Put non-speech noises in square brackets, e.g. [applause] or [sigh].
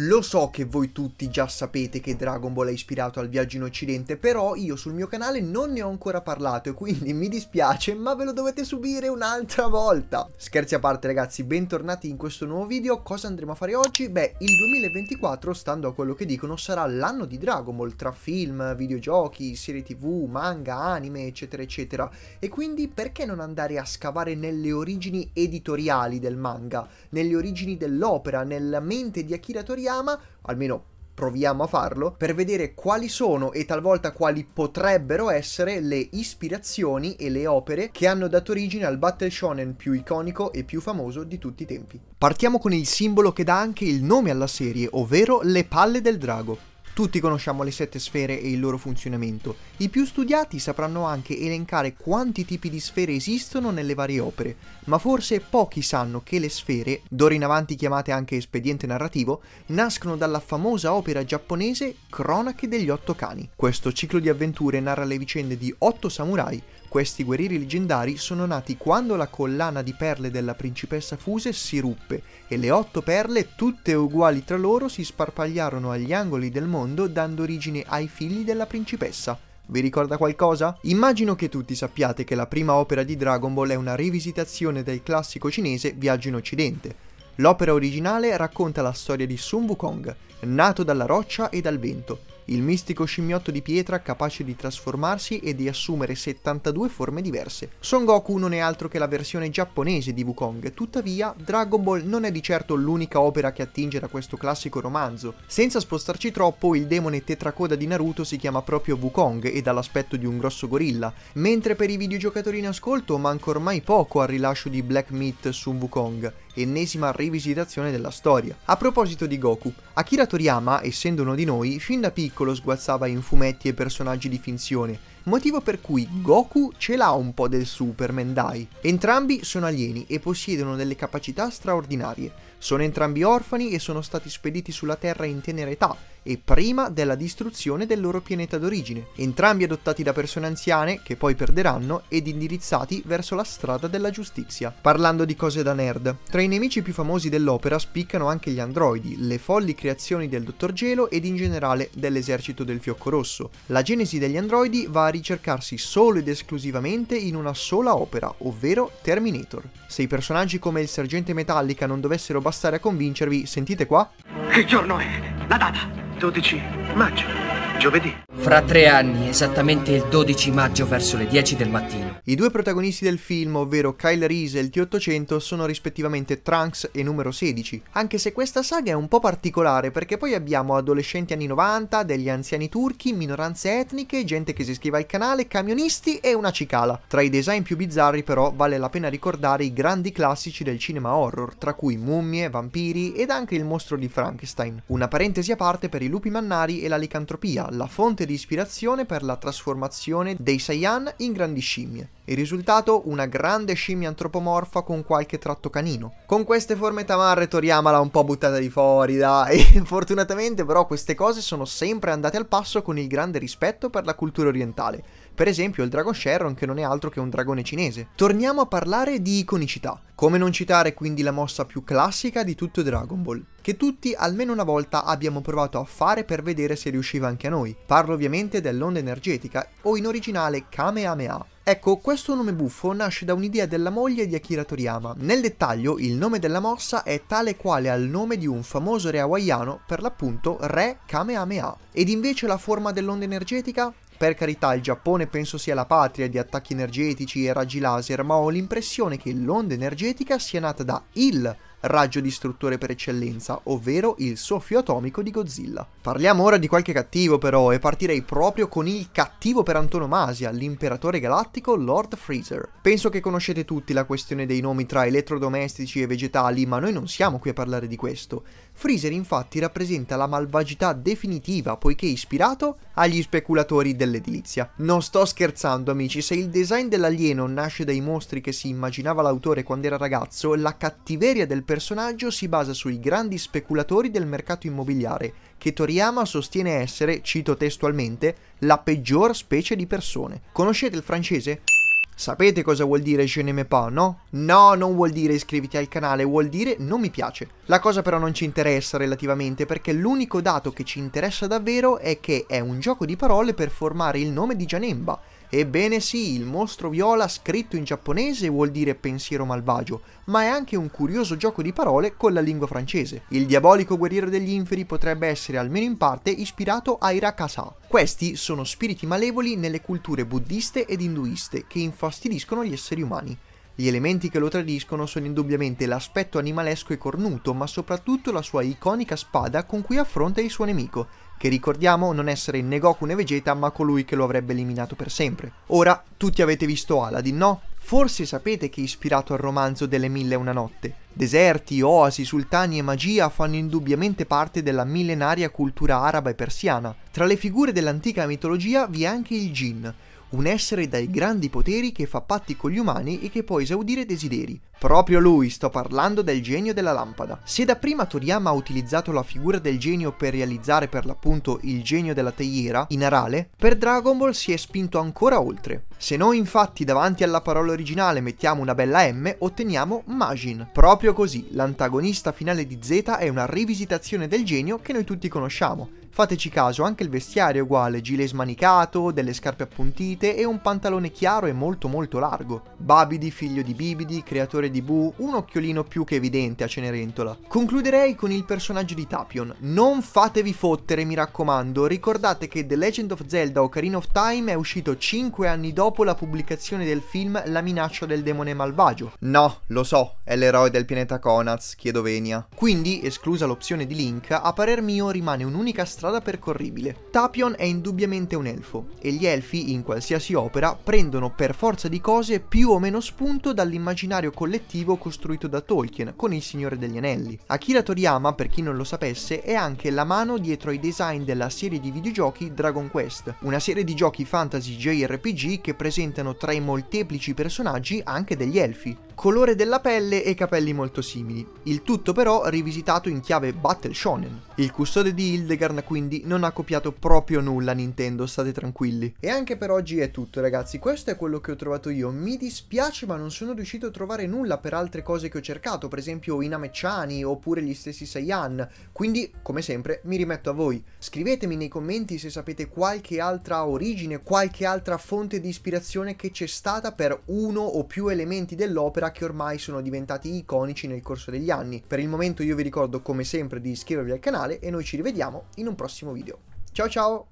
Lo so che voi tutti già sapete che Dragon Ball è ispirato al viaggio in occidente, però io sul mio canale non ne ho ancora parlato e quindi mi dispiace, ma ve lo dovete subire un'altra volta. Scherzi a parte ragazzi, bentornati in questo nuovo video. Cosa andremo a fare oggi? Beh, il 2024, stando a quello che dicono, sarà l'anno di Dragon Ball tra film, videogiochi, serie tv, manga, anime, eccetera eccetera. E quindi perché non andare a scavare nelle origini editoriali del manga, nelle origini dell'opera, nella mente di Akira Toriyama Toriyama, almeno proviamo a farlo, per vedere quali sono e talvolta quali potrebbero essere le ispirazioni e le opere che hanno dato origine al battle shonen più iconico e più famoso di tutti i tempi. Partiamo con il simbolo che dà anche il nome alla serie, ovvero le palle del drago. Tutti conosciamo le sette sfere e il loro funzionamento. I più studiati sapranno anche elencare quanti tipi di sfere esistono nelle varie opere, ma forse pochi sanno che le sfere, d'ora in avanti chiamate anche espediente narrativo, nascono dalla famosa opera giapponese Cronache degli Otto Cani. Questo ciclo di avventure narra le vicende di otto samurai questi guerrieri leggendari sono nati quando la collana di perle della principessa Fuse si ruppe e le otto perle, tutte uguali tra loro, si sparpagliarono agli angoli del mondo dando origine ai figli della principessa. Vi ricorda qualcosa? Immagino che tutti sappiate che la prima opera di Dragon Ball è una rivisitazione del classico cinese Viaggio in Occidente. L'opera originale racconta la storia di Sun Wukong, nato dalla roccia e dal vento, il mistico scimmiotto di pietra capace di trasformarsi e di assumere 72 forme diverse. Son Goku non è altro che la versione giapponese di Wukong, tuttavia Dragon Ball non è di certo l'unica opera che attinge da questo classico romanzo. Senza spostarci troppo, il demone tetracoda di Naruto si chiama proprio Wukong e dall'aspetto di un grosso gorilla, mentre per i videogiocatori in ascolto manca ormai poco al rilascio di Black Meat su Wukong, ennesima rivisitazione della storia. A proposito di Goku, Akira Toriyama, essendo uno di noi, fin da piccolo sguazzava in fumetti e personaggi di finzione, motivo per cui Goku ce l'ha un po' del Super Mendai. Entrambi sono alieni e possiedono delle capacità straordinarie. Sono entrambi orfani e sono stati spediti sulla Terra in tenera età e prima della distruzione del loro pianeta d'origine. Entrambi adottati da persone anziane che poi perderanno ed indirizzati verso la strada della giustizia. Parlando di cose da nerd, tra i nemici più famosi dell'opera spiccano anche gli androidi, le folli creazioni del Dottor Gelo ed in generale dell'esercito del Fiocco Rosso. La genesi degli androidi varia ricercarsi solo ed esclusivamente in una sola opera, ovvero Terminator. Se i personaggi come il sergente Metallica non dovessero bastare a convincervi, sentite qua. Che giorno è? La data? 12 maggio, giovedì. Fra tre anni, esattamente il 12 maggio verso le 10 del mattino. I due protagonisti del film, ovvero Kyle Reese e il T-800, sono rispettivamente Trunks e numero 16, anche se questa saga è un po' particolare perché poi abbiamo adolescenti anni 90, degli anziani turchi, minoranze etniche, gente che si iscrive al canale, camionisti e una cicala. Tra i design più bizzarri però vale la pena ricordare i grandi classici del cinema horror, tra cui mummie, vampiri ed anche il mostro di Frankenstein. Una parentesi a parte per i lupi mannari e la licantropia, la fonte di ispirazione per la trasformazione dei Saiyan in grandi scimmie. Il risultato? Una grande scimmia antropomorfa con qualche tratto canino. Con queste forme Tamarre Toriyama l'ha un po' buttata di fuori, dai. [laughs] Fortunatamente però queste cose sono sempre andate al passo con il grande rispetto per la cultura orientale. Per esempio il Dragon Sharon che non è altro che un dragone cinese. Torniamo a parlare di iconicità. Come non citare quindi la mossa più classica di tutto Dragon Ball, che tutti almeno una volta abbiamo provato a fare per vedere se riusciva anche a noi. Parlo ovviamente dell'onda energetica, o in originale Kamehameha. Ecco, questo nome buffo nasce da un'idea della moglie di Akira Toriyama. Nel dettaglio, il nome della mossa è tale quale al nome di un famoso re hawaiano, per l'appunto Re Kamehameha. Ed invece la forma dell'onda energetica? Per carità, il Giappone penso sia la patria di attacchi energetici e raggi laser, ma ho l'impressione che l'onda energetica sia nata da il raggio distruttore per eccellenza, ovvero il soffio atomico di Godzilla. Parliamo ora di qualche cattivo però e partirei proprio con il cattivo per antonomasia, l'imperatore galattico Lord Freezer. Penso che conoscete tutti la questione dei nomi tra elettrodomestici e vegetali, ma noi non siamo qui a parlare di questo. Freezer infatti rappresenta la malvagità definitiva poiché ispirato agli speculatori dell'edilizia. Non sto scherzando amici, se il design dell'alieno nasce dai mostri che si immaginava l'autore quando era ragazzo, la cattiveria del personaggio personaggio si basa sui grandi speculatori del mercato immobiliare, che Toriyama sostiene essere, cito testualmente, la peggior specie di persone. Conoscete il francese? Sapete cosa vuol dire je n'aime pas, no? No, non vuol dire iscriviti al canale, vuol dire non mi piace. La cosa però non ci interessa relativamente perché l'unico dato che ci interessa davvero è che è un gioco di parole per formare il nome di Janemba Ebbene sì, il mostro viola scritto in giapponese vuol dire pensiero malvagio, ma è anche un curioso gioco di parole con la lingua francese. Il diabolico guerriero degli inferi potrebbe essere almeno in parte ispirato ai Rakasa. Questi sono spiriti malevoli nelle culture buddiste ed induiste che infastidiscono gli esseri umani. Gli elementi che lo tradiscono sono indubbiamente l'aspetto animalesco e cornuto, ma soprattutto la sua iconica spada con cui affronta il suo nemico, che ricordiamo non essere né Goku né Vegeta ma colui che lo avrebbe eliminato per sempre. Ora, tutti avete visto Aladdin, no? Forse sapete che è ispirato al romanzo delle Mille e una notte. Deserti, oasi, sultani e magia fanno indubbiamente parte della millenaria cultura araba e persiana. Tra le figure dell'antica mitologia vi è anche il Jinn, un essere dai grandi poteri che fa patti con gli umani e che può esaudire desideri. Proprio lui, sto parlando del genio della lampada. Se dapprima Toriyama ha utilizzato la figura del genio per realizzare per l'appunto il genio della teiera, in arale, per Dragon Ball si è spinto ancora oltre. Se noi infatti davanti alla parola originale mettiamo una bella M, otteniamo Majin. Proprio così, l'antagonista finale di Z è una rivisitazione del genio che noi tutti conosciamo, Fateci caso, anche il vestiario è uguale, gilet smanicato, delle scarpe appuntite e un pantalone chiaro e molto molto largo. Babidi, figlio di Bibidi, creatore di Boo, un occhiolino più che evidente a Cenerentola. Concluderei con il personaggio di Tapion. Non fatevi fottere, mi raccomando, ricordate che The Legend of Zelda Ocarina of Time è uscito 5 anni dopo la pubblicazione del film La minaccia del demone malvagio. No, lo so, è l'eroe del pianeta Konats, chiedo venia. Quindi, esclusa l'opzione di Link, a parer mio rimane un'unica strada strada percorribile. Tapion è indubbiamente un elfo, e gli elfi, in qualsiasi opera, prendono per forza di cose più o meno spunto dall'immaginario collettivo costruito da Tolkien con Il Signore degli Anelli. Akira Toriyama, per chi non lo sapesse, è anche la mano dietro ai design della serie di videogiochi Dragon Quest, una serie di giochi fantasy JRPG che presentano tra i molteplici personaggi anche degli elfi, colore della pelle e capelli molto simili, il tutto però rivisitato in chiave Battle Shonen. Il custode di Hildegard quindi non ha copiato proprio nulla Nintendo, state tranquilli. E anche per oggi è tutto ragazzi, questo è quello che ho trovato io, mi dispiace ma non sono riuscito a trovare nulla per altre cose che ho cercato, per esempio i Namecciani oppure gli stessi Saiyan, quindi come sempre mi rimetto a voi. Scrivetemi nei commenti se sapete qualche altra origine, qualche altra fonte di ispirazione che c'è stata per uno o più elementi dell'opera opera che ormai sono diventati iconici nel corso degli anni. Per il momento io vi ricordo come sempre di iscrivervi al canale e noi ci rivediamo in un prossimo video. Ciao ciao!